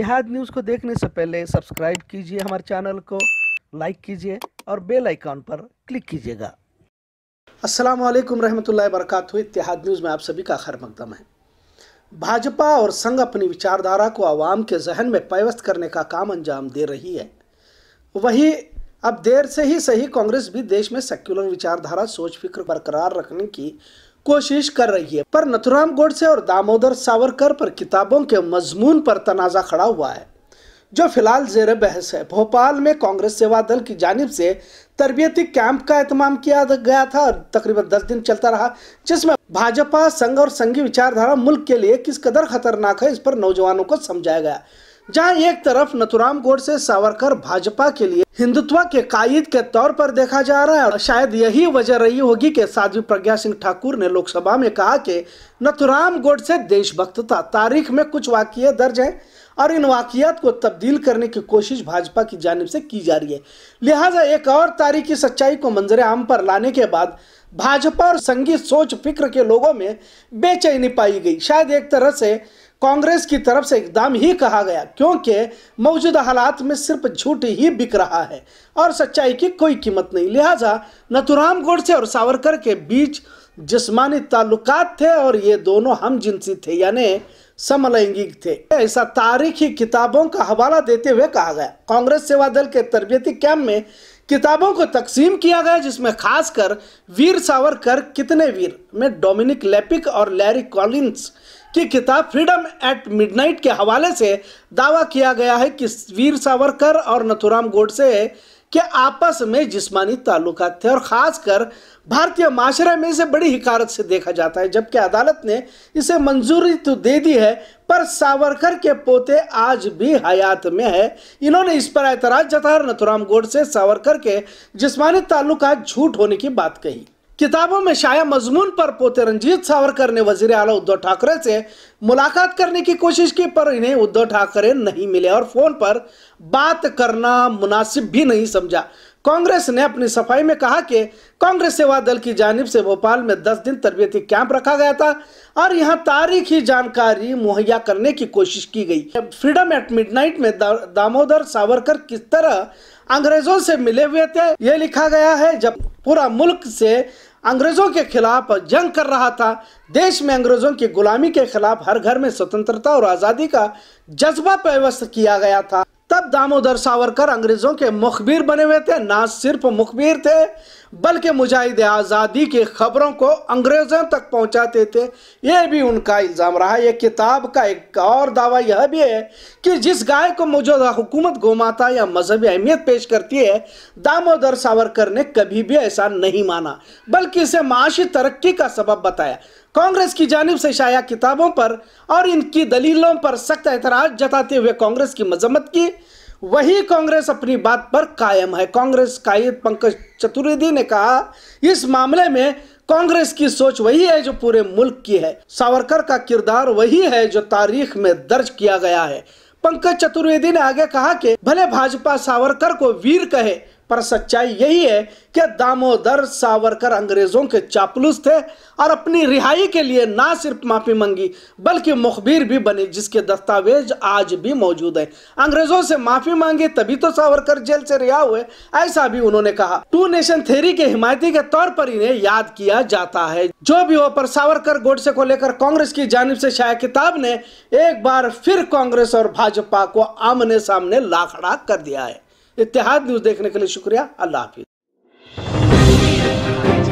इतिहाद news को देखने से पहले सब्सक्राइब कीजिए हमारे चैनल को लाइक कीजिए और बेल आइकॉन पर क्लिक कीजिएगा अस्सलाम वालेकुम रहमतुल्लाहि वरकत इतिहाद न्यूज़ में आप सभी का खैर मकदम है भाजपा और संघ अपनी विचारधारा को आवाम के जहन में पैवस्त करने का काम अंजाम दे रही है वही अब देर से ही सही कांग्रेस भी देश में सेक्युलर विचारधारा सोच फिक्र बरकरार रखने की कोशिश कर रही है पर नथुराम गोडसे और दामोदर सावरकर पर किताबों के मजमून पर तनाजा खड़ा हुआ है जो फिलहाल जेर बहस है भोपाल में कांग्रेस सेवा दल की जानब से तरबियती कैंप का अहतमाम किया गया था और तकरीबन दस दिन चलता रहा जिसमें भाजपा संघ और संघी विचारधारा मुल्क के लिए किस कदर खतरनाक है इस पर नौजवानों को समझाया गया जहां एक तरफ नथुराम गोडसे सावरकर भाजपा के लिए हिंदुत्व के कायद के तौर पर देखा जा रहा है शायद यही वजह रही होगी कि साध्वी प्रज्ञा सिंह ठाकुर ने लोकसभा में कहा कि नथुराम गोडसे देशभक्त था तारीख में कुछ वाक्य दर्ज है और इन वाकियात को तब्दील करने की कोशिश भाजपा की जानब से की जा रही है लिहाजा एक और तारीख की सच्चाई को मंजर आम पर लाने के बाद भाजपा और संगीत सोच फिक्र के लोगों में बेचैनी पाई गई शायद एक तरह से कांग्रेस की तरफ से एकदम ही कहा गया क्योंकि मौजूदा हालात में सिर्फ झूठ ही बिक रहा है और सच्चाई की कोई कीमत नहीं लिहाजा नथुराम गोडसे और सावरकर के बीच जिस्मानी ताल्लुकात थे और ये दोनों हम जिनसी थे यानी समलैंगिक थे ऐसा तारीखी किताबों का हवाला देते हुए कहा गया कांग्रेस सेवा दल के तरबियती कैंप में किताबों को तकसीम किया गया जिसमें खासकर वीर सावरकर कितने वीर में डोमिनिक लेपिक और लैरी कॉलिंस की किताब फ्रीडम एट मिडनाइट के हवाले से दावा किया गया है कि वीर सावरकर और नथुराम गोडसे के आपस में जिस्मानी ताल्लुक थे और ख़ासकर भारतीय माशरे में इसे बड़ी हिकारत से देखा जाता है जबकि अदालत ने इसे मंजूरी तो दे दी है पर सावरकर के पोते आज भी हयात में है इन्होंने इस पर एतराज़ जताया नथुराम गोड से सावरकर के जिस्मानी ताल्लुक झूठ होने की बात कही किताबों में शाया मजमून पर पोते रंजीत सावरकर ने वजीर आला उद्धव ठाकरे से मुलाकात करने की कोशिश की पर इन्हें उद्धव ठाकरे नहीं मिले और फोन पर बात करना मुनासिब भी नहीं समझा कांग्रेस ने अपनी सफाई में कहा कि कांग्रेस सेवा दल की जानिब से भोपाल में 10 दिन तरबियती कैंप रखा गया था और यहां तारीखी जानकारी मुहैया करने की कोशिश की गई फ्रीडम एट मिडनाइट में दामोदर सावरकर किस तरह अंग्रेजों से मिले हुए थे ये लिखा गया है जब पूरा मुल्क से अंग्रेज़ों के खिलाफ जंग कर रहा था देश में अंग्रेज़ों की गुलामी के खिलाफ हर घर में स्वतंत्रता और आज़ादी का जज्बा पेवस्त किया गया था तब दामोदर सावरकर अंग्रेज़ों के मुखबिर बने हुए थे ना सिर्फ मुखबिर थे बल्कि मुजाहिद आज़ादी की खबरों को अंग्रेज़ों तक पहुंचाते थे ये भी उनका इल्ज़ाम रहा यह किताब का एक और दावा यह भी है कि जिस गाय को मौजूदा हुकूमत घुमाता या मजहबी अहमियत पेश करती है दामोदर सावरकर ने कभी भी ऐसा नहीं माना बल्कि इसे माशी तरक्की का सबब बताया कांग्रेस की जानब से शाया किताबों पर और इनकी दलीलों पर सख्त एतराज जताते हुए कांग्रेस की मजम्मत की वही कांग्रेस अपनी बात पर कायम है कांग्रेस ये पंकज चतुर्वेदी ने कहा इस मामले में कांग्रेस की सोच वही है जो पूरे मुल्क की है सावरकर का किरदार वही है जो तारीख में दर्ज किया गया है पंकज चतुर्वेदी ने आगे कहा कि भले भाजपा सावरकर को वीर कहे पर सच्चाई यही है कि दामोदर सावरकर अंग्रेजों के चापलूस थे और अपनी रिहाई के लिए ना सिर्फ माफ़ी मांगी बल्कि मुखबिर भी बने जिसके दस्तावेज आज भी मौजूद हैं अंग्रेजों से माफ़ी मांगी तभी तो सावरकर जेल से रिहा हुए ऐसा भी उन्होंने कहा टू नेशन थेरी के हिमायती के तौर पर इन्हें याद किया जाता है जो भी हो पर सावरकर गोडसे को लेकर कांग्रेस की जानब से शाया किताब ने एक बार फिर कांग्रेस और भाजपा को आमने सामने लाखड़ा कर दिया है इतिहाद न्यूज देखने के लिए शुक्रिया अल्लाह हाफिज